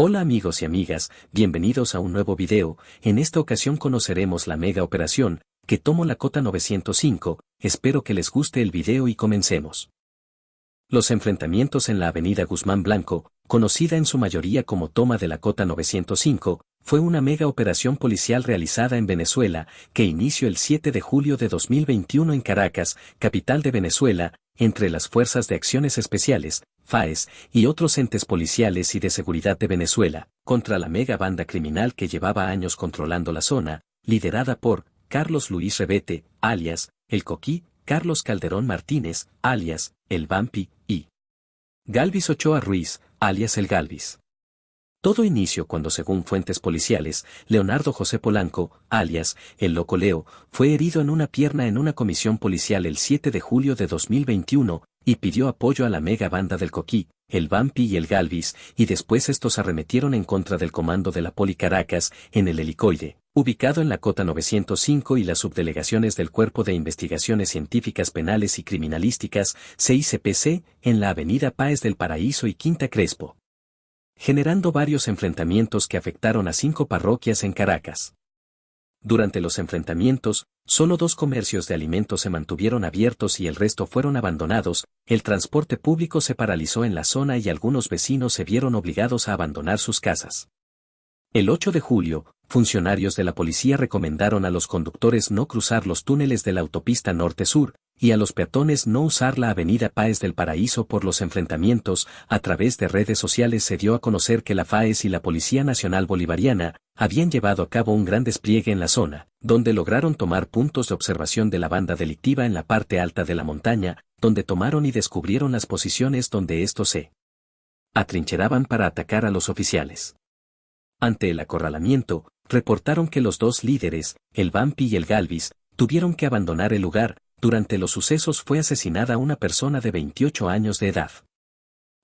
Hola amigos y amigas, bienvenidos a un nuevo video, en esta ocasión conoceremos la mega operación, que tomo la cota 905, espero que les guste el video y comencemos. Los enfrentamientos en la avenida Guzmán Blanco, conocida en su mayoría como toma de la cota 905, fue una mega operación policial realizada en Venezuela, que inició el 7 de julio de 2021 en Caracas, capital de Venezuela, entre las Fuerzas de Acciones Especiales, FAES y otros entes policiales y de seguridad de Venezuela, contra la mega banda criminal que llevaba años controlando la zona, liderada por Carlos Luis Rebete, alias, El Coquí, Carlos Calderón Martínez, alias, El Bampi, y Galvis Ochoa Ruiz, alias El Galvis. Todo inicio cuando según fuentes policiales, Leonardo José Polanco, alias El Loco Leo, fue herido en una pierna en una comisión policial el 7 de julio de 2021, y pidió apoyo a la mega banda del Coquí, el Bampi y el Galvis, y después estos arremetieron en contra del comando de la Poli Caracas, en el helicoide, ubicado en la Cota 905 y las subdelegaciones del Cuerpo de Investigaciones Científicas Penales y Criminalísticas, CICPC, en la Avenida Páez del Paraíso y Quinta Crespo, generando varios enfrentamientos que afectaron a cinco parroquias en Caracas. Durante los enfrentamientos, solo dos comercios de alimentos se mantuvieron abiertos y el resto fueron abandonados, el transporte público se paralizó en la zona y algunos vecinos se vieron obligados a abandonar sus casas. El 8 de julio, funcionarios de la policía recomendaron a los conductores no cruzar los túneles de la autopista norte-sur, y a los peatones no usar la avenida Páez del Paraíso por los enfrentamientos, a través de redes sociales se dio a conocer que la FAES y la Policía Nacional Bolivariana habían llevado a cabo un gran despliegue en la zona, donde lograron tomar puntos de observación de la banda delictiva en la parte alta de la montaña, donde tomaron y descubrieron las posiciones donde estos se atrincheraban para atacar a los oficiales. Ante el acorralamiento, reportaron que los dos líderes, el Vampi y el Galvis, tuvieron que abandonar el lugar, durante los sucesos fue asesinada una persona de 28 años de edad.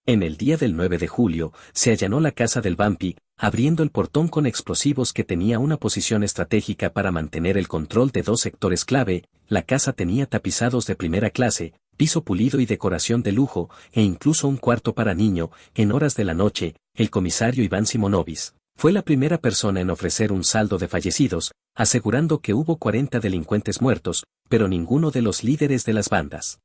En el día del 9 de julio, se allanó la casa del Bampi, abriendo el portón con explosivos que tenía una posición estratégica para mantener el control de dos sectores clave, la casa tenía tapizados de primera clase, piso pulido y decoración de lujo, e incluso un cuarto para niño, en horas de la noche, el comisario Iván Simonovis. Fue la primera persona en ofrecer un saldo de fallecidos, asegurando que hubo 40 delincuentes muertos, pero ninguno de los líderes de las bandas.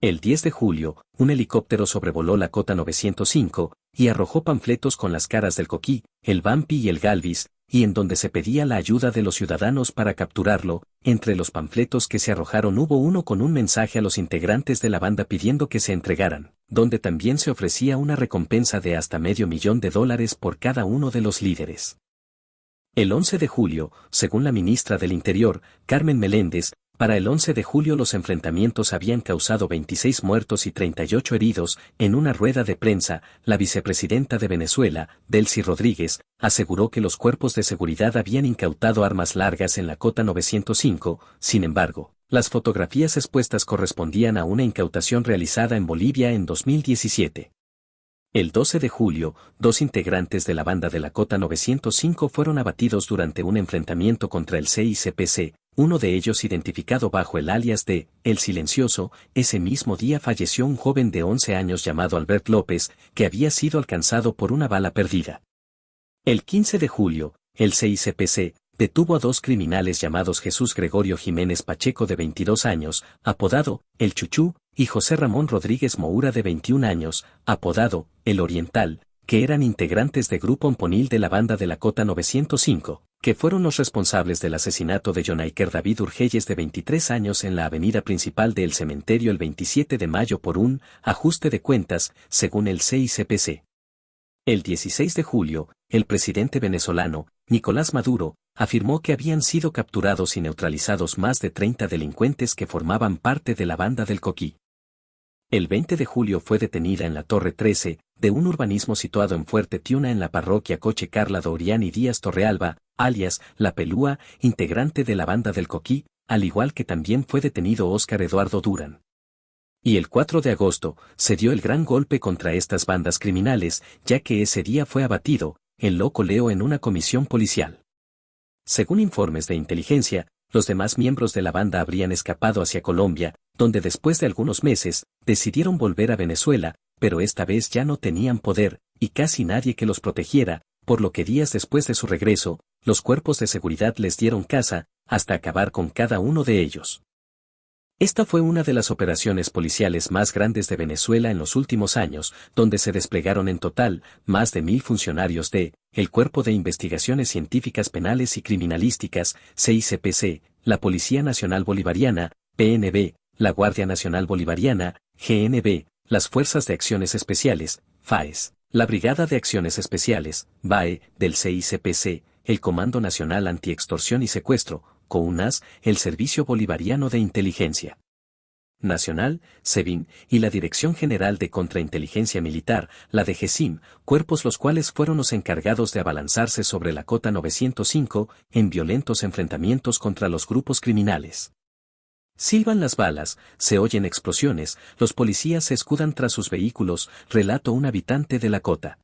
El 10 de julio, un helicóptero sobrevoló la cota 905 y arrojó panfletos con las caras del Coquí, el Bampi y el Galvis, y en donde se pedía la ayuda de los ciudadanos para capturarlo, entre los panfletos que se arrojaron hubo uno con un mensaje a los integrantes de la banda pidiendo que se entregaran, donde también se ofrecía una recompensa de hasta medio millón de dólares por cada uno de los líderes. El 11 de julio, según la ministra del Interior, Carmen Meléndez, para el 11 de julio los enfrentamientos habían causado 26 muertos y 38 heridos. En una rueda de prensa, la vicepresidenta de Venezuela, Delcy Rodríguez, aseguró que los cuerpos de seguridad habían incautado armas largas en la cota 905, sin embargo, las fotografías expuestas correspondían a una incautación realizada en Bolivia en 2017. El 12 de julio, dos integrantes de la banda de la Cota 905 fueron abatidos durante un enfrentamiento contra el CICPC, uno de ellos identificado bajo el alias de El Silencioso, ese mismo día falleció un joven de 11 años llamado Albert López, que había sido alcanzado por una bala perdida. El 15 de julio, el CICPC detuvo a dos criminales llamados Jesús Gregorio Jiménez Pacheco de 22 años, apodado El Chuchú, y José Ramón Rodríguez Moura de 21 años, apodado El Oriental, que eran integrantes de Grupo Amponil de la banda de la Cota 905, que fueron los responsables del asesinato de Jonaiker David Urgelles de 23 años en la avenida principal del cementerio el 27 de mayo por un ajuste de cuentas, según el CICPC. El 16 de julio, el presidente venezolano, Nicolás Maduro, afirmó que habían sido capturados y neutralizados más de 30 delincuentes que formaban parte de la banda del Coquí. El 20 de julio fue detenida en la Torre 13, de un urbanismo situado en Fuerte Tiuna en la parroquia Coche Carla Dorian y Díaz Torrealba, alias La Pelúa, integrante de la banda del Coquí, al igual que también fue detenido Óscar Eduardo Durán. Y el 4 de agosto se dio el gran golpe contra estas bandas criminales, ya que ese día fue abatido, el loco Leo en una comisión policial. Según informes de inteligencia, los demás miembros de la banda habrían escapado hacia Colombia, donde después de algunos meses, decidieron volver a Venezuela, pero esta vez ya no tenían poder, y casi nadie que los protegiera, por lo que días después de su regreso, los cuerpos de seguridad les dieron caza, hasta acabar con cada uno de ellos. Esta fue una de las operaciones policiales más grandes de Venezuela en los últimos años, donde se desplegaron en total más de mil funcionarios de el Cuerpo de Investigaciones Científicas Penales y Criminalísticas, CICPC, la Policía Nacional Bolivariana, PNB, la Guardia Nacional Bolivariana, GNB, las Fuerzas de Acciones Especiales, FAES, la Brigada de Acciones Especiales, BAE, del CICPC, el Comando Nacional Antiextorsión y Secuestro, COUNAS, el Servicio Bolivariano de Inteligencia. Nacional, SEBIN, y la Dirección General de Contrainteligencia Militar, la de cuerpos los cuales fueron los encargados de abalanzarse sobre la cota 905 en violentos enfrentamientos contra los grupos criminales. Silban las balas, se oyen explosiones, los policías se escudan tras sus vehículos, relato un habitante de la cota.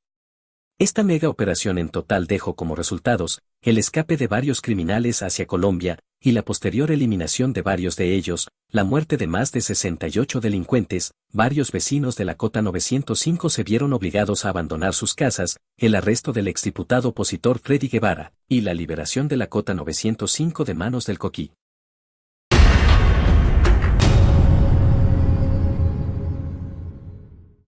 Esta mega operación en total dejó como resultados el escape de varios criminales hacia Colombia y la posterior eliminación de varios de ellos, la muerte de más de 68 delincuentes, varios vecinos de la Cota 905 se vieron obligados a abandonar sus casas, el arresto del exdiputado opositor Freddy Guevara, y la liberación de la Cota 905 de manos del Coquí.